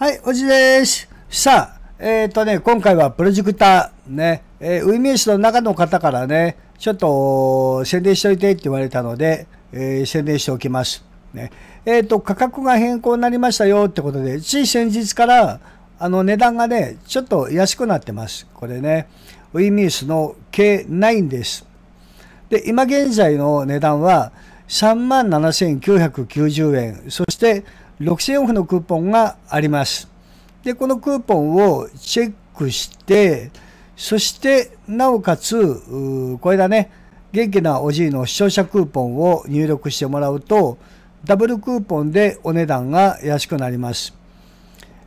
はい、おじです。さあ、えっ、ー、とね、今回はプロジェクター、ね、えー、ウィメースの中の方からね、ちょっと宣伝しておいてって言われたので、えー、宣伝しておきます。ね。えっ、ー、と、価格が変更になりましたよってことで、つい先日から、あの値段がね、ちょっと安くなってます。これね、ウィミースの K9 です。で、今現在の値段は、3万7990円、そして6000オフのクーポンがあります。で、このクーポンをチェックして、そしてなおかつ、これだね、元気なおじいの視聴者クーポンを入力してもらうと、ダブルクーポンでお値段が安くなります。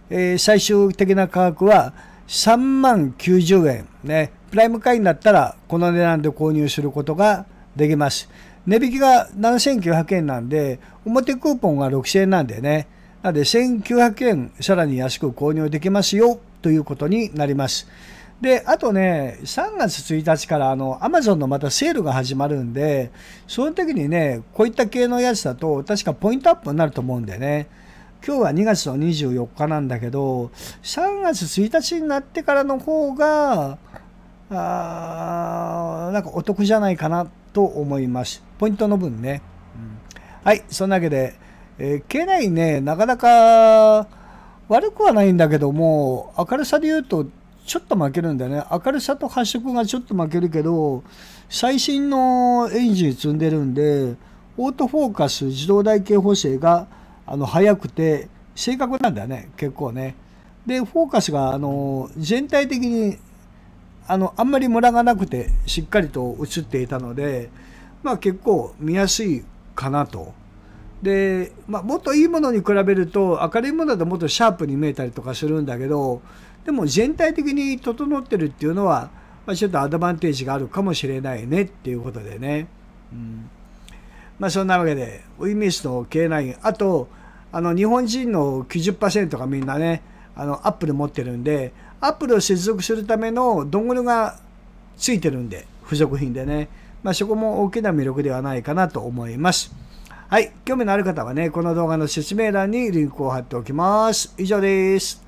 えー、最終的な価格は3万90円。ね、プライム会員だったらこの値段で購入することができます。値引きが7900円なんで、表クーポンが6000円なんでね。なので、1900円、さらに安く購入できますよ、ということになります。で、あとね、3月1日からあの、アマゾンのまたセールが始まるんで、その時にね、こういった系のやつだと、確かポイントアップになると思うんでね。今日は2月の24日なんだけど、3月1日になってからの方が、あーなんかお得じゃないかなと思います。ポイントの分ね。うん、はい、そんなわけで、えー、内ね、なかなか悪くはないんだけども、明るさで言うと、ちょっと負けるんだよね。明るさと発色がちょっと負けるけど、最新のエンジン積んでるんで、オートフォーカス自動台形補正があの速くて正確なんだよね、結構ね。で、フォーカスがあの全体的にあのあんまりムラがなくてしっかりと映っていたので、まあ、結構見やすいかなと。で、まあ、もっといいものに比べると明るいものだともっとシャープに見えたりとかするんだけどでも全体的に整ってるっていうのは、まあ、ちょっとアドバンテージがあるかもしれないねっていうことでね。うんまあ、そんなわけでウィミスの K9 あとあの日本人の90%がみんなねあのアップル持ってるんでアップルを接続するためのドングルがついてるんで、付属品でね。まあ、そこも大きな魅力ではないかなと思います。はい。興味のある方はね、この動画の説明欄にリンクを貼っておきます。以上です。